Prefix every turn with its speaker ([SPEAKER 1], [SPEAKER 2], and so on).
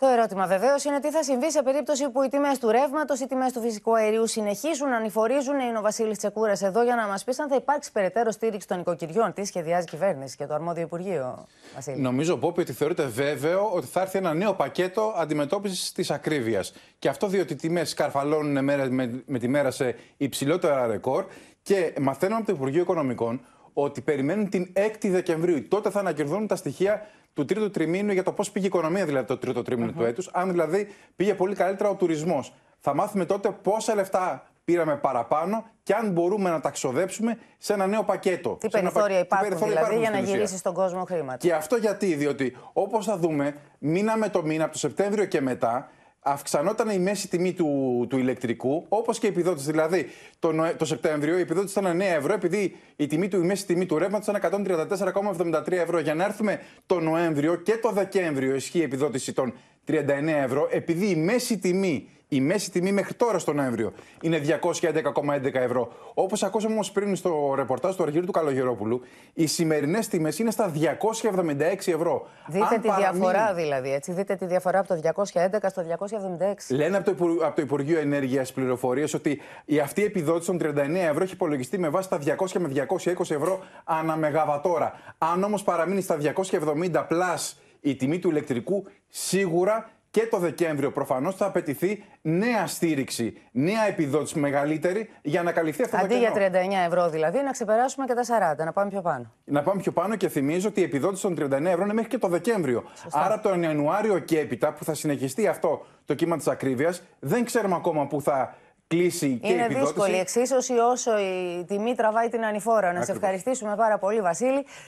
[SPEAKER 1] Το ερώτημα βεβαίως είναι τι θα συμβεί σε περίπτωση που οι τιμές του ρεύματος, οι τιμές του φυσικού αερίου συνεχίσουν να ανηφορίζουν. Είναι ο Βασίλης Τσεκούρας εδώ για να μας πει αν θα υπάρξει περαιτέρω στήριξη των οικοκυριών. Τι σχεδιάζει η κυβέρνηση και το αρμόδιο Υπουργείο, Βασίλη. Νομίζω,
[SPEAKER 2] πω ότι θεωρείται βέβαιο ότι θα έρθει ένα νέο πακέτο αντιμετώπισης της ακρίβειας. Και αυτό διότι οι τιμές σκαρφαλώνουν με, τη μέρα σε υψηλότερα ρεκόρ. Και μαθαίνουμε από το Υπουργείο Οικονομικών ότι περιμένουν την 6η Δεκεμβρίου. Τότε θα ανακυρδώνουν τα στοιχεία του τρίτου τριμήνου για το πώς πήγε η οικονομία δηλαδή το τρίτο του έτους. Αν δηλαδή πήγε πολύ καλύτερα ο τουρισμός. Θα μάθουμε τότε πόσα λεφτά πήραμε παραπάνω και αν μπορούμε να τα ξοδέψουμε σε ένα νέο πακέτο. Τι περιθώρια πα... υπάρχουν, δηλαδή, για να γυρίσει
[SPEAKER 1] στον κόσμο χρήματα.
[SPEAKER 2] Και αυτό γιατί, διότι όπως θα δούμε, μήνα με το μήνα, από το Σεπτέμβριο και μετά, αυξανόταν η μέση τιμή του, του ηλεκτρικού, όπως και η επιδότηση. Δηλαδή, το, το Σεπτέμβριο η επιδότηση ήταν 9 ευρώ, επειδή η, τιμή του, η μέση τιμή του ρεύματος ήταν 134,73 ευρώ. Για να έρθουμε το Νοέμβριο και το Δεκέμβριο, ισχύει η επιδότηση των 39 ευρώ, επειδή η μέση τιμή η μέση τιμή μέχρι τώρα στο Νοέμβριο είναι 211,11 ευρώ. Όπως ακούσαμε όμως πριν στο ρεπορτάζ του Αργύρου του Καλογερόπουλου, οι σημερινές τιμές είναι στα 276 ευρώ. Δείτε τη διαφορά
[SPEAKER 1] δηλαδή, έτσι. Δείτε τη διαφορά από το 211 στο 276.
[SPEAKER 2] Λένε από το, Υπουργείο, από το Υπουργείο Ενέργειας πληροφορίες ότι η αυτή επιδότηση των 39 ευρώ έχει υπολογιστεί με βάση τα 200 με 220 ευρώ ανά μεγαβατόρα. Αν όμως παραμείνει στα 270 πλάσ η τιμή του ηλεκτρικού, σίγουρα και το Δεκέμβριο προφανώς θα απαιτηθεί νέα στήριξη, νέα επιδότηση μεγαλύτερη για να καλυφθεί αυτό το κενό. Αντί
[SPEAKER 1] για 39 ευρώ δηλαδή, να ξεπεράσουμε και τα 40, να πάμε πιο πάνω.
[SPEAKER 2] Να πάμε πιο πάνω και θυμίζω ότι η επιδότηση των 39 ευρώ είναι μέχρι και το Δεκέμβριο. Σωστά. Άρα τον Ιανουάριο και έπειτα που θα συνεχιστεί αυτό το κύμα της ακρίβειας, δεν ξέρουμε ακόμα που θα κλείσει και Είναι δύσκολη
[SPEAKER 1] εξίσωση όσο η τιμή τραβάει την ανηφόρα. Να σε ευχαριστήσουμε πάρα πολύ, Βασίλη.